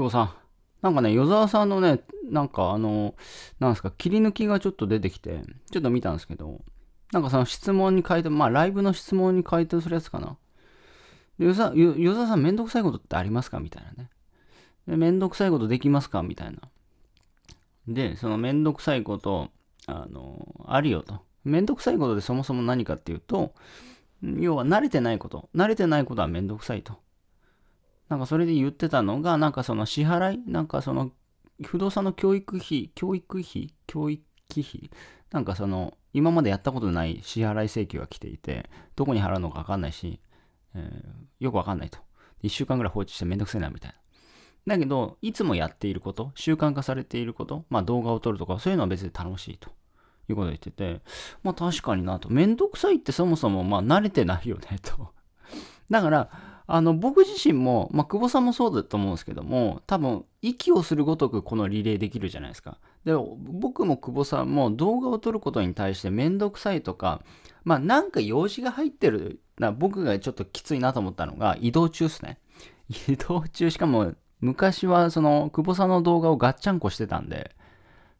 久保さん。なんかね、与沢さんのね、なんかあの、なんですか、切り抜きがちょっと出てきて、ちょっと見たんですけど、なんかその質問に回答、まあライブの質問に回答するやつかな。で、与沢与沢さんめんどくさいことってありますかみたいなね。めんどくさいことできますかみたいな。で、そのめんどくさいこと、あの、あるよと。めんどくさいことでそもそも何かっていうと、要は慣れてないこと。慣れてないことはめんどくさいと。なんかそれで言ってたのが、なんかその支払い、なんかその不動産の教育費、教育費、教育費、なんかその今までやったことない支払い請求が来ていて、どこに払うのかわかんないし、えー、よくわかんないと。1週間ぐらい放置してめんどくせえなみたいな。だけど、いつもやっていること、習慣化されていること、まあ動画を撮るとか、そういうのは別に楽しいということを言ってて、まあ確かになと。めんどくさいってそもそもまあ慣れてないよねと。だから、あの、僕自身も、まあ、久保さんもそうだと思うんですけども、多分、息をするごとくこのリレーできるじゃないですか。で、僕も久保さんも動画を撮ることに対してめんどくさいとか、まあ、なんか用事が入ってるな、僕がちょっときついなと思ったのが、移動中ですね。移動中、しかも、昔はその、久保さんの動画をガッチャンコしてたんで、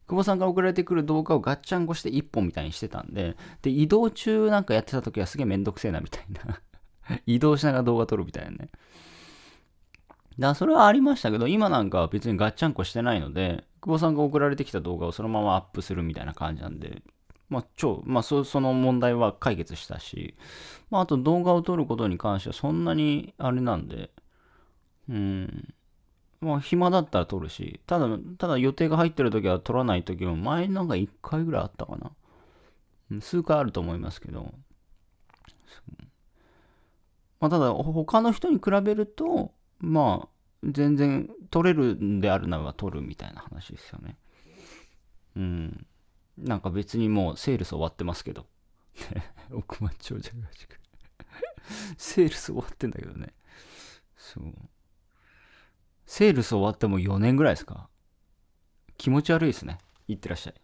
久保さんが送られてくる動画をガッチャンコして1本みたいにしてたんで、で、移動中なんかやってた時はすげえめんどくせえなみたいな 移動しながら動画撮るみたいなね。だそれはありましたけど、今なんか別にガッチャンコしてないので、久保さんが送られてきた動画をそのままアップするみたいな感じなんで、まあ、超、まあそ、その問題は解決したし、まあ、あと動画を撮ることに関してはそんなにあれなんで、うん、まあ、暇だったら撮るし、ただ、ただ予定が入ってる時は撮らない時も、前なんか1回ぐらいあったかな。数回あると思いますけど、まあ、ただ他の人に比べるとまあ全然取れるんであるならば取るみたいな話ですよねうんなんか別にもうセールス終わってますけど億万 長者らしくセールス終わってんだけどねそうセールス終わっても4年ぐらいですか気持ち悪いですねいってらっしゃい